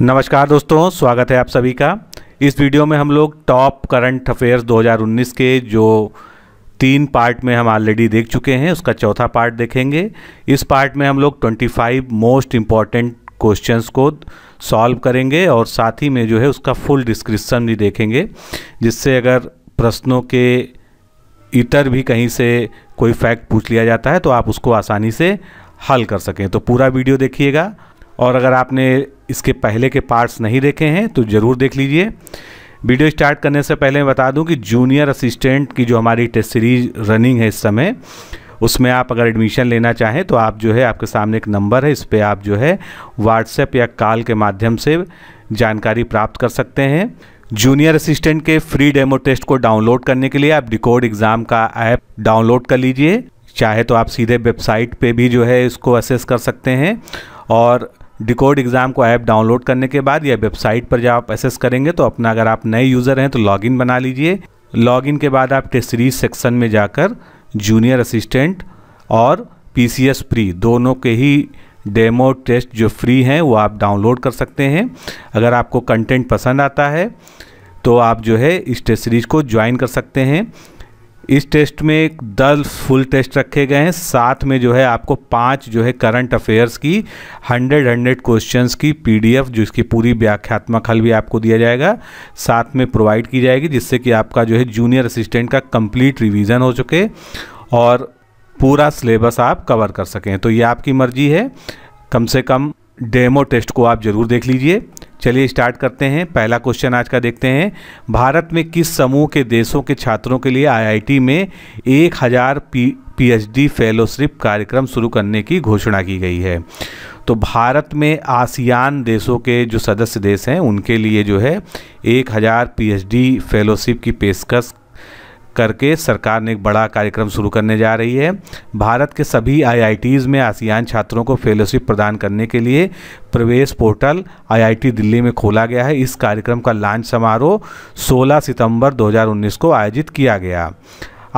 नमस्कार दोस्तों स्वागत है आप सभी का इस वीडियो में हम लोग टॉप करंट अफेयर्स 2019 के जो तीन पार्ट में हम ऑलरेडी देख चुके हैं उसका चौथा पार्ट देखेंगे इस पार्ट में हम लोग 25 मोस्ट इम्पॉर्टेंट क्वेश्चंस को सॉल्व करेंगे और साथ ही में जो है उसका फुल डिस्क्रिप्सन भी देखेंगे जिससे अगर प्रश्नों के इतर भी कहीं से कोई फैक्ट पूछ लिया जाता है तो आप उसको आसानी से हल कर सकें तो पूरा वीडियो देखिएगा और अगर आपने इसके पहले के पार्ट्स नहीं देखे हैं तो ज़रूर देख लीजिए वीडियो स्टार्ट करने से पहले मैं बता दूं कि जूनियर असिस्टेंट की जो हमारी टेस्ट सीरीज रनिंग है इस समय उसमें आप अगर एडमिशन लेना चाहें तो आप जो है आपके सामने एक नंबर है इस पर आप जो है व्हाट्सएप या कॉल के माध्यम से जानकारी प्राप्त कर सकते हैं जूनियर असिस्टेंट के फ्री डेमो टेस्ट को डाउनलोड करने के लिए आप डिकोड एग्ज़ाम का ऐप डाउनलोड कर लीजिए चाहे तो आप सीधे वेबसाइट पे भी जो है इसको असेस कर सकते हैं और डिकोड एग्ज़ाम को ऐप डाउनलोड करने के बाद या वेबसाइट पर जब आप एसेस करेंगे तो अपना अगर आप नए यूज़र हैं तो लॉगिन बना लीजिए लॉगिन के बाद आप टेस्ट सीरीज सेक्शन में जाकर जूनियर असिस्टेंट और पी सी एस प्री दोनों के ही डेमो टेस्ट जो फ्री हैं वो आप डाउनलोड कर सकते हैं अगर आपको कंटेंट पसंद आता है तो आप जो है इस टेस्ट सीरीज़ को ज्वाइन कर सकते हैं इस टेस्ट में दस फुल टेस्ट रखे गए हैं साथ में जो है आपको पांच जो है करंट अफेयर्स की हंड्रेड हंड्रेड क्वेश्चंस की पीडीएफ जिसकी पूरी व्याख्यात्मक हल भी आपको दिया जाएगा साथ में प्रोवाइड की जाएगी जिससे कि आपका जो है जूनियर असिस्टेंट का कंप्लीट रिवीजन हो चुके और पूरा सिलेबस आप कवर कर सकें तो ये आपकी मर्जी है कम से कम डेमो टेस्ट को आप ज़रूर देख लीजिए चलिए स्टार्ट करते हैं पहला क्वेश्चन आज का देखते हैं भारत में किस समूह के देशों के छात्रों के लिए आईआईटी में एक हज़ार पी पीएचडी फेलोशिप कार्यक्रम शुरू करने की घोषणा की गई है तो भारत में आसियान देशों के जो सदस्य देश हैं उनके लिए जो है एक हज़ार पी फेलोशिप की पेशकश करके सरकार ने एक बड़ा कार्यक्रम शुरू करने जा रही है भारत के सभी आईआईटीज़ में आसियान छात्रों को फेलोशिप प्रदान करने के लिए प्रवेश पोर्टल आईआईटी दिल्ली में खोला गया है इस कार्यक्रम का लॉन्च समारोह 16 सितंबर 2019 को आयोजित किया गया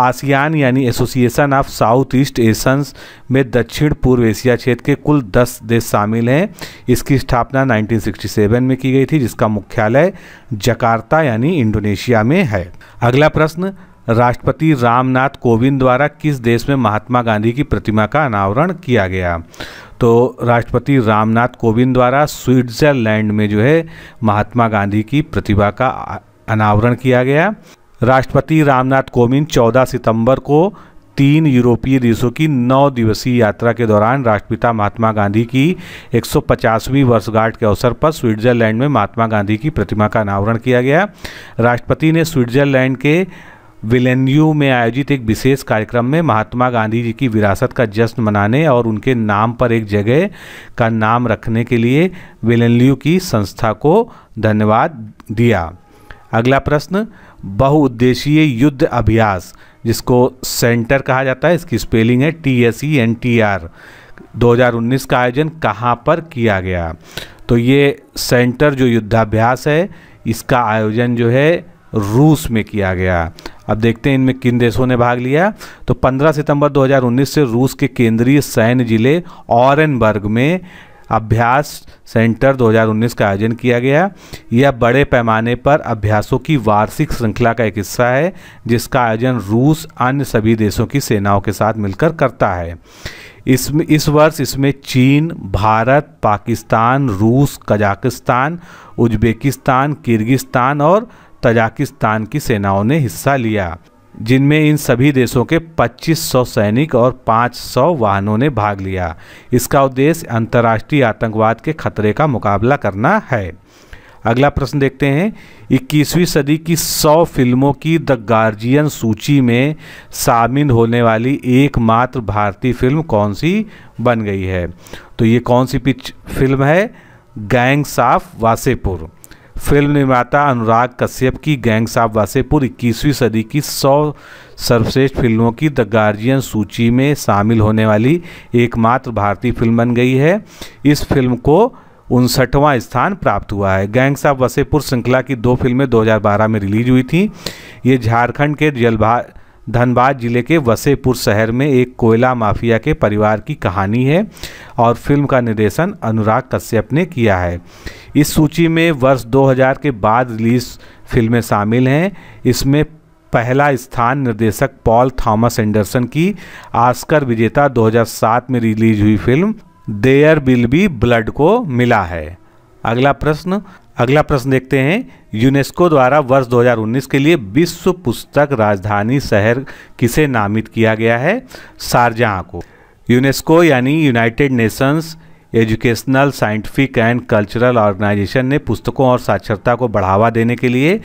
आसियान यानी association of south east Asians में दक्षिण पूर्व एशिया क्षेत्र के कुल 10 देश शामिल हैं इसकी स्थापना 1967 में की गई थी जिसका मुख्यालय जकार्ता यानी इंडोनेशिया में है अगला प्रश्न राष्ट्रपति रामनाथ कोविंद द्वारा किस देश में महात्मा गांधी की प्रतिमा का अनावरण किया गया तो राष्ट्रपति रामनाथ कोविंद द्वारा स्विट्ज़रलैंड में जो है महात्मा गांधी की प्रतिभा का अनावरण किया गया राष्ट्रपति रामनाथ कोविंद 14 सितंबर को तीन यूरोपीय देशों की नौ दिवसीय यात्रा के दौरान राष्ट्रपिता महात्मा गांधी की 150वीं वर्षगांठ के अवसर पर स्विट्जरलैंड में महात्मा गांधी की प्रतिमा का अनावरण किया गया राष्ट्रपति ने स्विट्जरलैंड के विलेन्यू में आयोजित एक विशेष कार्यक्रम में महात्मा गांधी जी की विरासत का जश्न मनाने और उनके नाम पर एक जगह का नाम रखने के लिए विलेन्यू की संस्था को धन्यवाद दिया अगला प्रश्न बहुउद्देशीय युद्ध अभ्यास जिसको सेंटर कहा जाता है इसकी स्पेलिंग है T S E N T R 2019 का आयोजन कहाँ पर किया गया तो ये सेंटर जो युद्धाभ्यास है इसका आयोजन जो है रूस में किया गया अब देखते हैं इनमें किन देशों ने भाग लिया तो 15 सितंबर 2019 से रूस के केंद्रीय सैन्य जिले ऑरनबर्ग में अभ्यास सेंटर 2019 का आयोजन किया गया यह बड़े पैमाने पर अभ्यासों की वार्षिक श्रृंखला का एक हिस्सा है जिसका आयोजन रूस अन्य सभी देशों की सेनाओं के साथ मिलकर करता है इसमें इस वर्ष इसमें चीन भारत पाकिस्तान रूस कजाकिस्तान उज्बेकिस्तान किर्गिस्तान और तजाकिस्तान की सेनाओं ने हिस्सा लिया जिनमें इन सभी देशों के 2500 सैनिक और 500 वाहनों ने भाग लिया इसका उद्देश्य अंतर्राष्ट्रीय आतंकवाद के खतरे का मुकाबला करना है अगला प्रश्न देखते हैं 21वीं सदी की 100 फिल्मों की द गार्जियन सूची में शामिल होने वाली एकमात्र भारतीय फिल्म कौन सी बन गई है तो ये कौन सी पिच फिल्म है गैंग्स ऑफ वासेपुर फिल्म निर्माता अनुराग कश्यप की गैंग साहब वासेपुर इक्कीसवीं सदी की सौ सर्वश्रेष्ठ फिल्मों की द गार्जियन सूची में शामिल होने वाली एकमात्र भारतीय फिल्म बन गई है इस फिल्म को उनसठवां स्थान प्राप्त हुआ है गैंग्स ऑफ वसेपुर श्रृंखला की दो फिल्में 2012 में रिलीज हुई थी ये झारखंड के जलभा धनबाद जिले के वसेपुर शहर में एक कोयला माफिया के परिवार की कहानी है और फिल्म का निर्देशन अनुराग कश्यप ने किया है इस सूची में वर्ष 2000 के बाद रिलीज फिल्में शामिल हैं इसमें पहला स्थान निर्देशक पॉल थॉमस एंडरसन की आस्कर विजेता 2007 में रिलीज हुई film there will be blood को मिला है अगला प्रश्न अगला प्रश्न देखते हैं यूनेस्को द्वारा वर्ष 2019 के लिए विश्व पुस्तक राजधानी शहर किसे नामित किया गया है शारजहाँ को यूनेस्को यानी United Nations Educational Scientific and Cultural Organization ने पुस्तकों और साक्षरता को बढ़ावा देने के लिए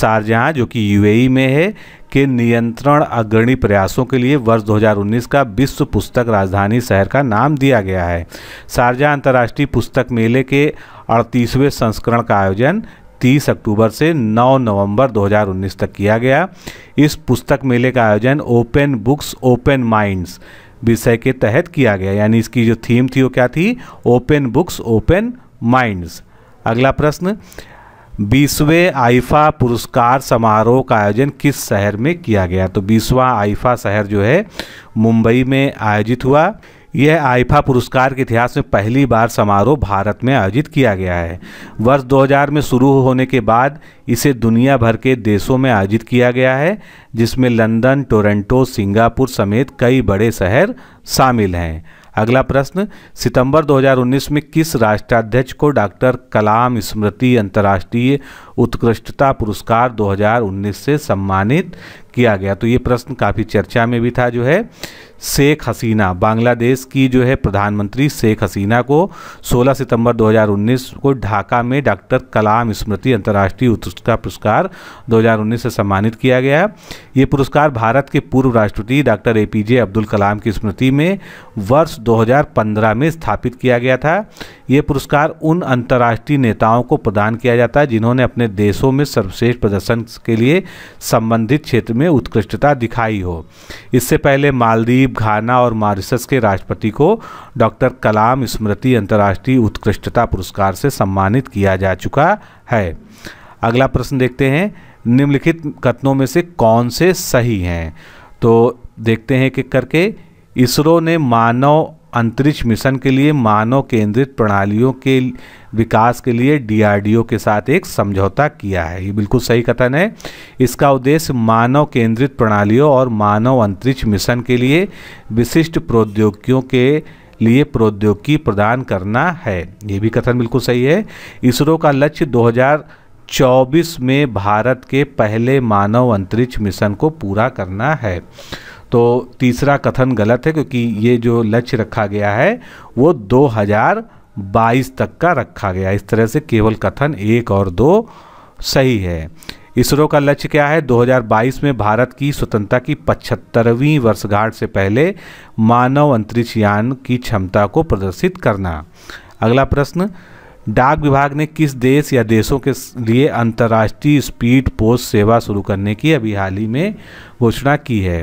शारजहाँ जो कि यूएई में है के नियंत्रण अग्रणी प्रयासों के लिए वर्ष 2019 का विश्व पुस्तक राजधानी शहर का नाम दिया गया है शारजहाँ अंतर्राष्ट्रीय पुस्तक मेले के अड़तीसवें संस्करण का आयोजन 30 अक्टूबर से 9 नवंबर 2019 तक किया गया इस पुस्तक मेले का आयोजन ओपन बुक्स ओपन माइंड्स विषय के तहत किया गया यानी इसकी जो थीम थी वो क्या थी ओपन बुक्स ओपन माइंड्स अगला प्रश्न बीसवें आइफा पुरस्कार समारोह का आयोजन किस शहर में किया गया तो बीसवा आइफा शहर जो है मुंबई में आयोजित हुआ यह आइफा पुरस्कार के इतिहास में पहली बार समारोह भारत में आयोजित किया गया है वर्ष 2000 में शुरू होने के बाद इसे दुनिया भर के देशों में आयोजित किया गया है जिसमें लंदन टोरंटो सिंगापुर समेत कई बड़े शहर शामिल हैं अगला प्रश्न सितंबर 2019 में किस राष्ट्राध्यक्ष को डॉक्टर कलाम स्मृति अंतर्राष्ट्रीय उत्कृष्टता पुरस्कार 2019 से सम्मानित किया गया तो ये प्रश्न काफ़ी चर्चा में भी था जो है शेख हसीना बांग्लादेश की जो है प्रधानमंत्री शेख हसीना को 16 सितंबर 2019 को ढाका में डॉक्टर कलाम स्मृति अंतर्राष्ट्रीय उत्कृष्टता पुरस्कार 2019 से सम्मानित किया गया ये पुरस्कार भारत के पूर्व राष्ट्रपति doctor A P J Abdul Kalam की स्मृति में वर्ष 2015 में स्थापित किया गया था ये पुरस्कार उन अंतर्राष्ट्रीय नेताओं को प्रदान किया जाता है जिन्होंने अपने देशों में सर्वश्रेष्ठ प्रदर्शन के लिए संबंधित क्षेत्र में उत्कृष्टता दिखाई हो इससे पहले मालदीव घाना और मॉरिशस के राष्ट्रपति को डॉक्टर कलाम स्मृति अंतर्राष्ट्रीय उत्कृष्टता पुरस्कार से सम्मानित किया जा चुका है अगला प्रश्न देखते हैं निम्नलिखित कथनों में से कौन से सही हैं तो देखते हैं कि करके इसरो ने मानव अंतरिक्ष मिशन के लिए मानव केंद्रित प्रणालियों के विकास के लिए डीआरडीओ के साथ एक समझौता किया है ये बिल्कुल सही कथन है इसका उद्देश्य मानव केंद्रित प्रणालियों और मानव अंतरिक्ष मिशन के लिए विशिष्ट प्रौद्योगिकियों के लिए प्रौद्योगिकी प्रदान करना है ये भी कथन बिल्कुल सही है इसरो का लक्ष्य 2024 में भारत के पहले मानव अंतरिक्ष मिशन को पूरा करना है तो तीसरा कथन गलत है क्योंकि ये जो लक्ष्य रखा गया है वो 2022 तक का रखा गया इस तरह से केवल कथन एक और दो सही है इसरो का लक्ष्य क्या है 2022 में भारत की स्वतंत्रता की पचहत्तरवीं वर्षगांठ से पहले मानव अंतरिक्ष यान की क्षमता को प्रदर्शित करना अगला प्रश्न डाक विभाग ने किस देश या देशों के लिए अंतर्राष्ट्रीय स्पीड पोस्ट सेवा शुरू करने की अभी हाल ही में घोषणा की है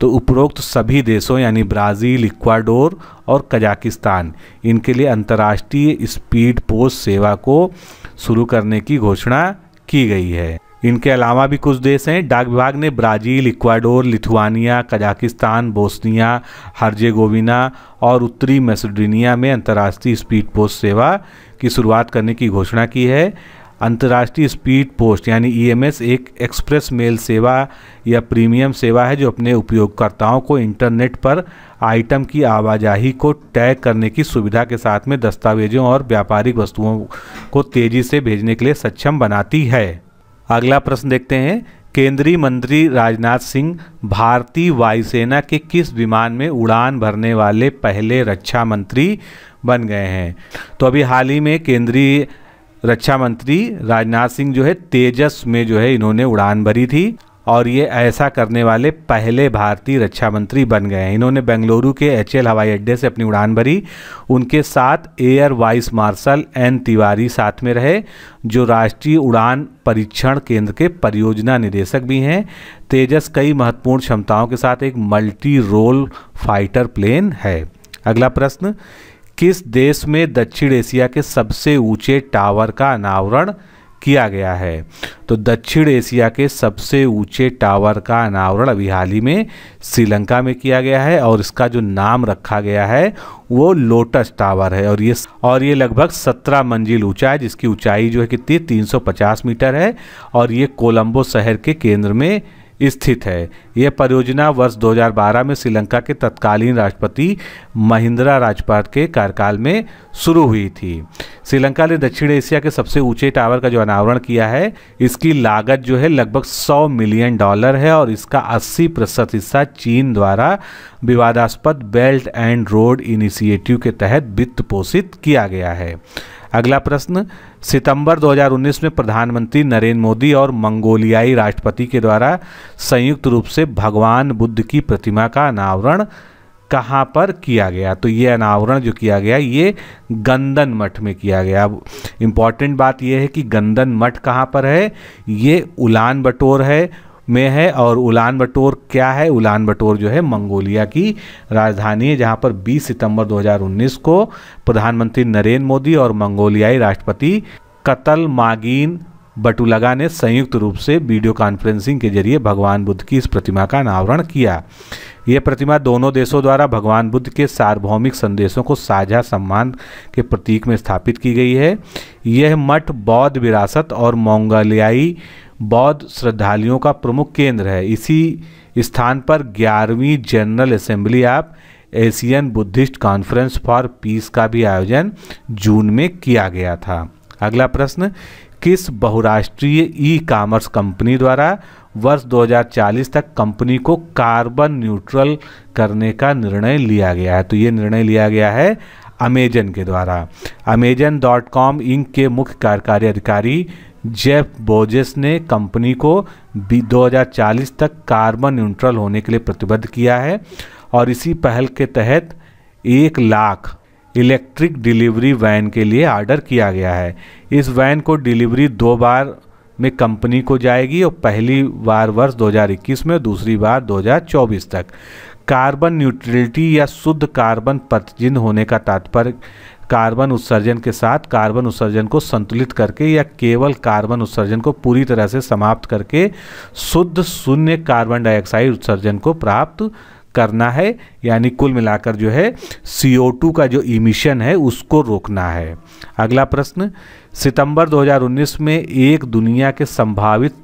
तो उपरोक्त सभी देशों यानी ब्राज़ील इक्वाडोर और कजाकिस्तान इनके लिए अंतर्राष्ट्रीय स्पीड पोस्ट सेवा को शुरू करने की घोषणा की गई है इनके अलावा भी कुछ देश हैं डाक विभाग ने Brazil Ecuador Lithuania Kazakhstan Bosnia Herzegovina और उत्तरी मैसेडोनिया में अंतर्राष्ट्रीय स्पीड पोस्ट सेवा की शुरुआत करने की घोषणा की है अंतर्राष्ट्रीय स्पीड पोस्ट यानी ईएमएस e एक एक्सप्रेस मेल सेवा या प्रीमियम सेवा है जो अपने उपयोगकर्ताओं को इंटरनेट पर आइटम की आवाजाही को टैग करने की सुविधा के साथ में दस्तावेजों और व्यापारिक वस्तुओं को तेज़ी से भेजने के लिए सक्षम बनाती है अगला प्रश्न देखते हैं केंद्रीय मंत्री राजनाथ सिंह भारतीय वायुसेना के किस विमान में उड़ान भरने वाले पहले रक्षा मंत्री बन गए हैं तो अभी हाल ही में केंद्रीय रक्षा मंत्री राजनाथ सिंह जो है तेजस में जो है इन्होंने उड़ान भरी थी और ये ऐसा करने वाले पहले भारतीय रक्षा मंत्री बन गए हैं इन्होंने बेंगलुरु के एच हवाई अड्डे से अपनी उड़ान भरी उनके साथ air vice marshal N Tiwari साथ में रहे जो राष्ट्रीय उड़ान परीक्षण केंद्र के परियोजना निदेशक भी हैं तेजस कई महत्वपूर्ण क्षमताओं के साथ एक मल्टी रोल फाइटर प्लेन है अगला प्रश्न किस देश में दक्षिण एशिया के सबसे ऊंचे टावर का अनावरण किया गया है तो दक्षिण एशिया के सबसे ऊंचे टावर का अनावरण अभी हाल ही में श्रीलंका में किया गया है और इसका जो नाम रखा गया है वो लोटस टावर है और ये और ये लगभग 17 मंजिल ऊंचा है जिसकी ऊंचाई जो है कितनी 350 मीटर है और ये कोलंबो शहर के केंद्र में स्थित है यह परियोजना वर्ष 2012 में श्रीलंका के तत्कालीन राष्ट्रपति महिंद्रा राजपाट के कार्यकाल में शुरू हुई थी श्रीलंका ने दक्षिण एशिया के सबसे ऊंचे टावर का जो अनावरण किया है इसकी लागत जो है लगभग 100 मिलियन डॉलर है और इसका 80 प्रतिशत हिस्सा चीन द्वारा विवादास्पद बेल्ट एंड रोड इनिशिएटिव के तहत वित्त पोषित किया गया है अगला प्रश्न सितंबर 2019 में प्रधानमंत्री नरेंद्र मोदी और मंगोलियाई राष्ट्रपति के द्वारा संयुक्त रूप से भगवान बुद्ध की प्रतिमा का अनावरण कहाँ पर किया गया तो ये अनावरण जो किया गया ये गंदन मठ में किया गया अब इम्पॉर्टेंट बात यह है कि गंदन मठ कहाँ पर है ये उलान बटोर है में है और उलान बटोर क्या है उलान बटोर जो है मंगोलिया की राजधानी है जहाँ पर 20 सितंबर 2019 को प्रधानमंत्री नरेंद्र मोदी और मंगोलियाई राष्ट्रपति कतल मागीन बटुलगा ने संयुक्त रूप से वीडियो कॉन्फ्रेंसिंग के जरिए भगवान बुद्ध की इस प्रतिमा का अनावरण किया ये प्रतिमा दोनों देशों द्वारा भगवान बुद्ध के सार्वभौमिक संदेशों को साझा सम्मान के प्रतीक में स्थापित की गई है यह मठ बौद्ध विरासत और मंगोलियाई बौद्ध श्रद्धालुओं का प्रमुख केंद्र है इसी स्थान पर ग्यारहवीं general assembly of Asian Buddhist conference for peace का भी आयोजन जून में किया गया था अगला प्रश्न किस बहुराष्ट्रीय ई कॉमर्स कंपनी द्वारा वर्ष 2040 तक कंपनी को कार्बन न्यूट्रल करने का निर्णय लिया गया है तो ये निर्णय लिया गया है अमेजन के द्वारा अमेजन डॉट कॉम इंक के मुख्य कार्यकारी अधिकारी जेफ बोजेस ने कंपनी को 2040 तक कार्बन न्यूट्रल होने के लिए प्रतिबद्ध किया है और इसी पहल के तहत एक लाख इलेक्ट्रिक डिलीवरी वैन के लिए ऑर्डर किया गया है इस वैन को डिलीवरी दो बार में कंपनी को जाएगी और पहली बार वर्ष 2021 में दूसरी बार 2024 तक कार्बन न्यूट्रलिटी या शुद्ध कार्बन प्रतिजिन होने का तात्पर्य कार्बन उत्सर्जन के साथ कार्बन उत्सर्जन को संतुलित करके या केवल कार्बन उत्सर्जन को पूरी तरह से समाप्त करके शुद्ध शून्य कार्बन डाइऑक्साइड उत्सर्जन को प्राप्त करना है यानी कुल मिलाकर जो है CO2 का जो इमिशन है उसको रोकना है अगला प्रश्न सितंबर 2019 में एक दुनिया के संभावित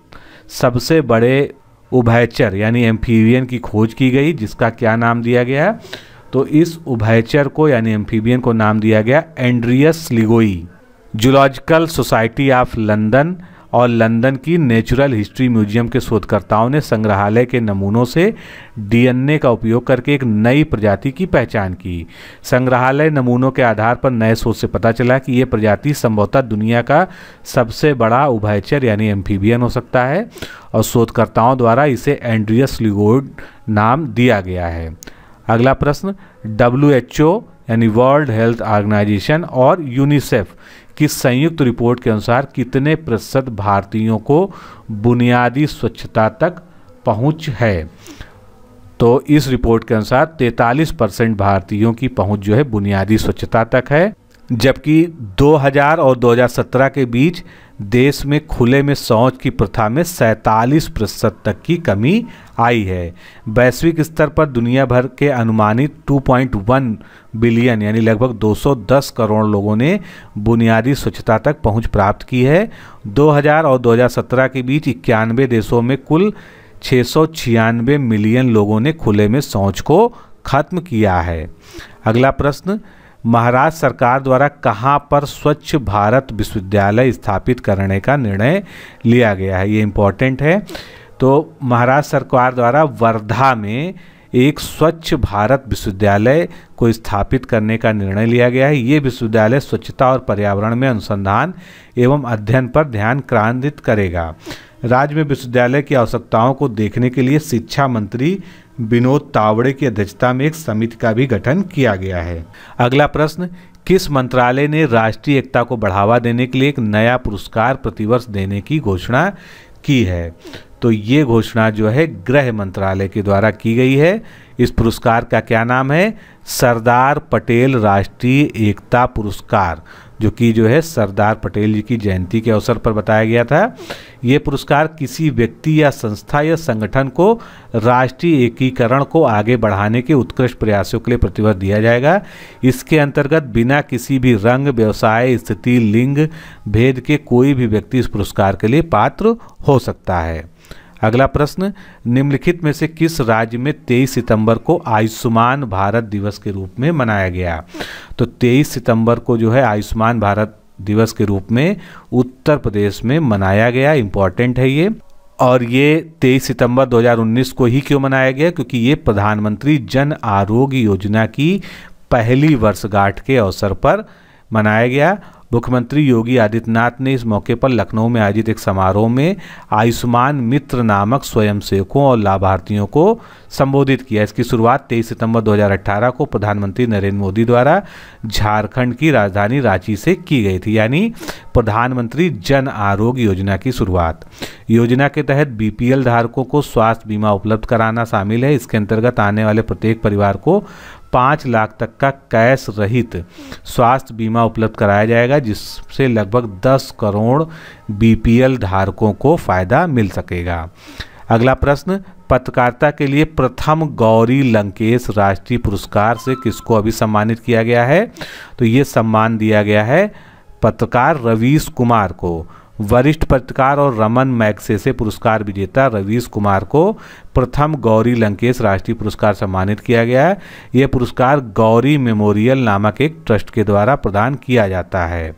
सबसे बड़े उभयचर यानी एम्फीबियन की खोज की गई जिसका क्या नाम दिया गया तो इस उभयचर को यानी एम्फीबियन को नाम दिया गया एंड्रियस लिगोई जूलॉजिकल सोसाइटी ऑफ लंदन और लंदन की नेचुरल हिस्ट्री म्यूजियम के शोधकर्ताओं ने संग्रहालय के नमूनों से डीएनए का उपयोग करके एक नई प्रजाति की पहचान की संग्रहालय नमूनों के आधार पर नए शोध से पता चला कि यह प्रजाति संभवतः दुनिया का सबसे बड़ा उभयचर यानी एम्फीबियन हो सकता है और शोधकर्ताओं द्वारा इसे एंड्रियस लिगोड नाम दिया गया है अगला प्रश्न डब्ल्यू यानी वर्ल्ड हेल्थ ऑर्गेनाइजेशन और यूनिसेफ कि संयुक्त रिपोर्ट के अनुसार कितने प्रतिशत भारतीयों को बुनियादी स्वच्छता तक पहुंच है तो इस रिपोर्ट के अनुसार 43 परसेंट भारतीयों की पहुंच जो है बुनियादी स्वच्छता तक है जबकि 2000 और 2017 के बीच देश में खुले में शौच की प्रथा में सैंतालीस प्रतिशत तक की कमी आई है वैश्विक स्तर पर दुनिया भर के अनुमानित 2.1 बिलियन यानी लगभग 210 करोड़ लोगों ने बुनियादी स्वच्छता तक पहुंच प्राप्त की है 2000 और 2017 के बीच इक्यानवे देशों में कुल छः मिलियन लोगों ने खुले में शौच को खत्म किया है अगला प्रश्न महाराष्ट्र सरकार द्वारा कहाँ पर स्वच्छ भारत विश्वविद्यालय स्थापित करने का निर्णय लिया गया है ये इम्पोर्टेंट है तो महाराष्ट्र सरकार द्वारा वर्धा में एक स्वच्छ भारत विश्वविद्यालय को स्थापित करने का निर्णय लिया गया है ये विश्वविद्यालय स्वच्छता और पर्यावरण में अनुसंधान एवं अध्ययन पर ध्यान क्रांतित करेगा राज्य में विश्वविद्यालय की आवश्यकताओं को देखने के लिए शिक्षा मंत्री विनोद तावड़े की अध्यक्षता में एक समिति का भी गठन किया गया है अगला प्रश्न किस मंत्रालय ने राष्ट्रीय एकता को बढ़ावा देने के लिए एक नया पुरस्कार प्रतिवर्ष देने की घोषणा की है तो ये घोषणा जो है गृह मंत्रालय के द्वारा की गई है इस पुरस्कार का क्या नाम है सरदार पटेल राष्ट्रीय एकता पुरस्कार जो कि जो है सरदार पटेल जी की जयंती के अवसर पर बताया गया था ये पुरस्कार किसी व्यक्ति या संस्था या संगठन को राष्ट्रीय एकीकरण को आगे बढ़ाने के उत्कृष्ट प्रयासों के लिए प्रतिबद्ध दिया जाएगा इसके अंतर्गत बिना किसी भी रंग व्यवसाय स्थिति लिंग भेद के कोई भी व्यक्ति इस पुरस्कार के लिए पात्र हो सकता है अगला प्रश्न निम्नलिखित में से किस राज्य में 23 सितंबर को आयुष्मान भारत दिवस के रूप में मनाया गया तो 23 सितंबर को जो है आयुष्मान भारत दिवस के रूप में उत्तर प्रदेश में मनाया गया इम्पॉर्टेंट है ये और ये 23 सितंबर 2019 को ही क्यों मनाया गया क्योंकि ये प्रधानमंत्री जन आरोग्य योजना की पहली वर्षगांठ के अवसर पर मनाया गया मुख्यमंत्री योगी आदित्यनाथ ने इस मौके पर लखनऊ में आयोजित एक समारोह में आयुष्मान मित्र नामक स्वयंसेवकों और लाभार्थियों को संबोधित किया इसकी शुरुआत 23 सितंबर 2018 को प्रधानमंत्री नरेंद्र मोदी द्वारा झारखंड की राजधानी रांची से की गई थी यानी प्रधानमंत्री जन आरोग्य योजना की शुरुआत योजना के तहत बीपीएल धारकों को स्वास्थ्य बीमा उपलब्ध कराना शामिल है इसके अंतर्गत आने वाले प्रत्येक परिवार को पाँच लाख तक का कैश रहित स्वास्थ्य बीमा उपलब्ध कराया जाएगा जिससे लगभग दस करोड़ बीपीएल धारकों को फ़ायदा मिल सकेगा अगला प्रश्न पत्रकारिता के लिए प्रथम गौरी लंकेश राष्ट्रीय पुरस्कार से किसको अभी सम्मानित किया गया है तो ये सम्मान दिया गया है पत्रकार रवीश कुमार को वरिष्ठ पत्रकार और रमन से पुरस्कार विजेता रवीश कुमार को प्रथम गौरी लंकेश राष्ट्रीय पुरस्कार सम्मानित किया गया है यह पुरस्कार गौरी मेमोरियल नामक एक ट्रस्ट के द्वारा प्रदान किया जाता है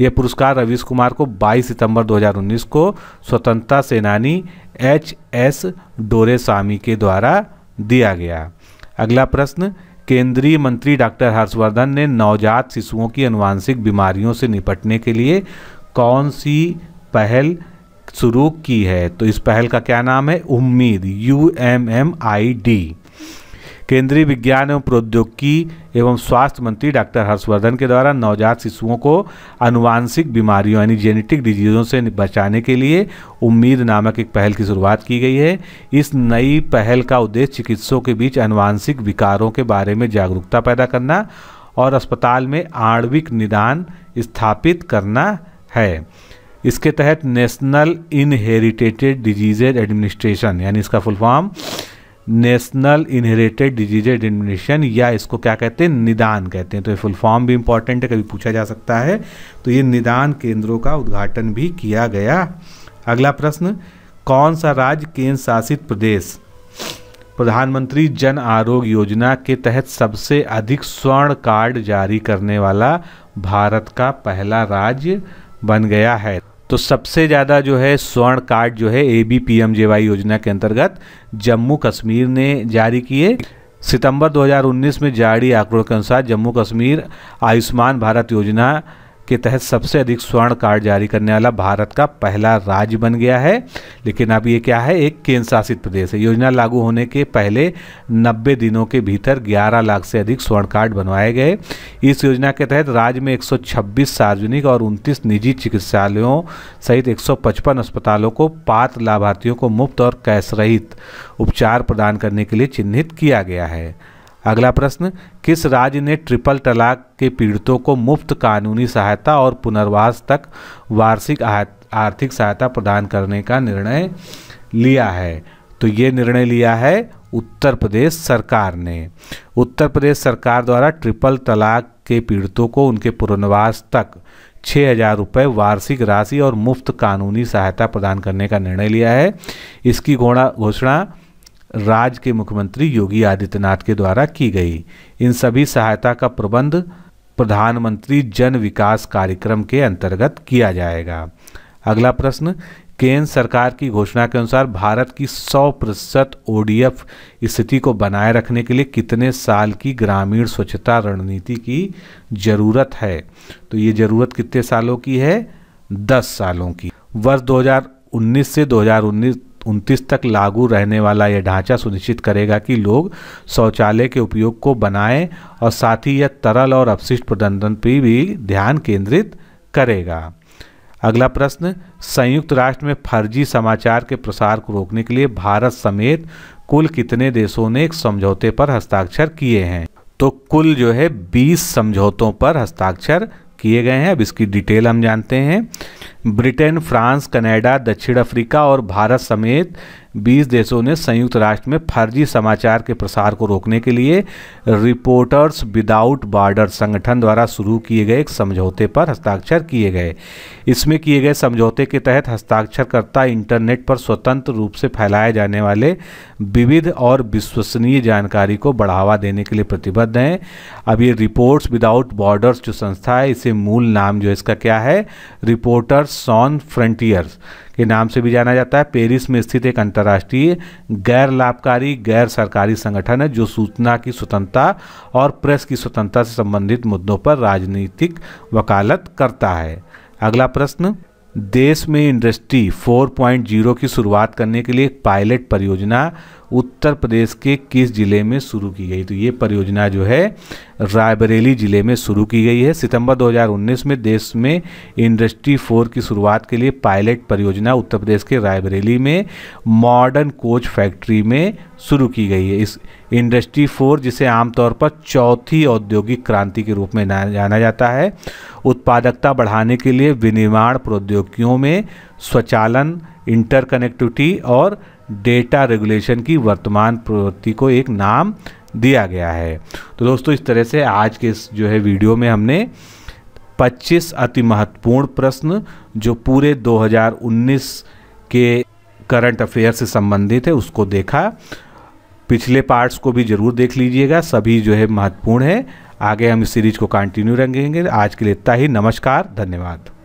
यह पुरस्कार रवीश कुमार को 22 सितंबर 2019 को स्वतंत्रता सेनानी एच एस डोरेसामी के द्वारा दिया गया अगला प्रश्न केंद्रीय मंत्री डॉक्टर हर्षवर्धन ने नवजात शिशुओं की अनुवांशिक बीमारियों से निपटने के लिए कौन सी पहल शुरू की है तो इस पहल का क्या नाम है Umeed U M M I D केंद्रीय विज्ञान एवं प्रौद्योगिकी एवं स्वास्थ्य मंत्री डॉक्टर हर्षवर्धन के द्वारा नवजात शिशुओं को अनुवांशिक बीमारियों यानी जेनेटिक डिजीज़ों से बचाने के लिए उम्मीद नामक एक पहल की शुरुआत की गई है इस नई पहल का उद्देश्य चिकित्सकों के बीच अनुवांशिक विकारों के बारे में जागरूकता पैदा करना और अस्पताल में आणविक निदान स्थापित करना है इसके तहत नेशनल इनहेरिटेटेड डिजीजेज एडमिनिस्ट्रेशन यानी इसका full form national inherited disease administration या इसको क्या कहते हैं निदान कहते हैं तो ये फुल फॉर्म भी इम्पॉर्टेंट है कभी पूछा जा सकता है तो ये निदान केंद्रों का उद्घाटन भी किया गया अगला प्रश्न कौन सा राज्य केंद्र शासित प्रदेश प्रधानमंत्री जन आरोग्य योजना के तहत सबसे अधिक स्वर्ण कार्ड जारी करने वाला भारत का पहला राज्य बन गया है तो सबसे ज़्यादा जो है स्वर्ण कार्ड जो है A B P M J Y योजना के अंतर्गत जम्मू कश्मीर ने जारी किए सितंबर 2019 में जारी आंकड़ों के अनुसार जम्मू कश्मीर आयुष्मान भारत योजना के तहत सबसे अधिक स्वर्ण कार्ड जारी करने वाला भारत का पहला राज्य बन गया है लेकिन अब ये क्या है एक केंद्र शासित प्रदेश है योजना लागू होने के पहले 90 दिनों के भीतर 11 लाख से अधिक स्वर्ण कार्ड बनवाए गए इस योजना के तहत राज्य में 126 सार्वजनिक और 29 निजी चिकित्सालयों सहित 155 अस्पतालों को पात्र लाभार्थियों को मुफ्त और कैश रहित उपचार प्रदान करने के लिए चिन्हित किया गया है अगला प्रश्न किस राज्य ने ट्रिपल तलाक के पीड़ितों को मुफ्त कानूनी सहायता और पुनर्वास तक वार्षिक आर्थिक सहायता प्रदान करने का निर्णय लिया है तो ये निर्णय लिया है उत्तर प्रदेश सरकार ने उत्तर प्रदेश सरकार द्वारा ट्रिपल तलाक के पीड़ितों को उनके पुनर्वास तक छः हजार रुपये वार्षिक राशि और मुफ्त कानूनी सहायता प्रदान करने का निर्णय लिया है इसकी घोड़ा घोषणा राज्य के मुख्यमंत्री योगी आदित्यनाथ के द्वारा की गई इन सभी सहायता का प्रबंध प्रधानमंत्री जन विकास कार्यक्रम के अंतर्गत किया जाएगा अगला प्रश्न केंद्र सरकार की घोषणा के अनुसार भारत की 100 प्रतिशत ओ स्थिति को बनाए रखने के लिए कितने साल की ग्रामीण स्वच्छता रणनीति की ज़रूरत है तो ये ज़रूरत कितने सालों की है 10 सालों की वर्ष 2019 से 2019 उनतीस तक लागू रहने वाला यह ढांचा सुनिश्चित करेगा कि लोग शौचालय के उपयोग को बनाएं और साथ ही यह तरल और अपशिष्ट प्रबंधन पर भी ध्यान केंद्रित करेगा अगला प्रश्न संयुक्त राष्ट्र में फर्जी समाचार के प्रसार को रोकने के लिए भारत समेत कुल कितने देशों ने एक समझौते पर हस्ताक्षर किए हैं तो कुल जो है 20 समझौतों पर हस्ताक्षर किए गए हैं अब इसकी डिटेल हम जानते हैं ब्रिटेन फ्रांस कनाडा दक्षिण अफ्रीका और भारत समेत 20 देशों ने संयुक्त राष्ट्र में फर्जी समाचार के प्रसार को रोकने के लिए रिपोर्टर्स विदाउट बॉर्डर संगठन द्वारा शुरू किए गए एक समझौते पर हस्ताक्षर किए गए इसमें किए गए समझौते के तहत हस्ताक्षरकर्ता इंटरनेट पर स्वतंत्र रूप से फैलाए जाने वाले विविध और विश्वसनीय जानकारी को बढ़ावा देने के लिए प्रतिबद्ध हैं अब ये रिपोर्ट्स विदाउट बॉर्डर्स जो संस्था है इसे मूल नाम जो इसका क्या है रिपोर्टर्स ऑन फ्रंटियर्स के नाम से भी जाना जाता है पेरिस में स्थित एक अंतर्राष्ट्रीय गैर लाभकारी गैर सरकारी संगठन है जो सूचना की स्वतंत्रता और प्रेस की स्वतंत्रता से संबंधित मुद्दों पर राजनीतिक वकालत करता है अगला प्रश्न देश में इंडस्ट्री 4.0 की शुरुआत करने के लिए एक पायलट परियोजना उत्तर प्रदेश के किस जिले में शुरू की गई तो ये परियोजना जो है रायबरेली जिले में शुरू की गई है सितंबर 2019 में देश में इंडस्ट्री फोर की शुरुआत के लिए पायलट परियोजना उत्तर प्रदेश के रायबरेली में मॉडर्न कोच फैक्ट्री में शुरू की गई है इस इंडस्ट्री फोर जिसे आमतौर पर चौथी औद्योगिक क्रांति के रूप में जाना जाता है उत्पादकता बढ़ाने के लिए विनिर्माण प्रौद्योगिकियों में स्वचालन इंटरकनेक्टिविटी और डेटा रेगुलेशन की वर्तमान प्रवृत्ति को एक नाम दिया गया है तो दोस्तों इस तरह से आज के इस जो है वीडियो में हमने 25 अति महत्वपूर्ण प्रश्न जो पूरे 2019 के करंट अफेयर से संबंधित है उसको देखा पिछले पार्ट्स को भी ज़रूर देख लीजिएगा सभी जो है महत्वपूर्ण है आगे हम इस सीरीज को कंटिन्यू रखेंगे आज के लिए इतना ही नमस्कार धन्यवाद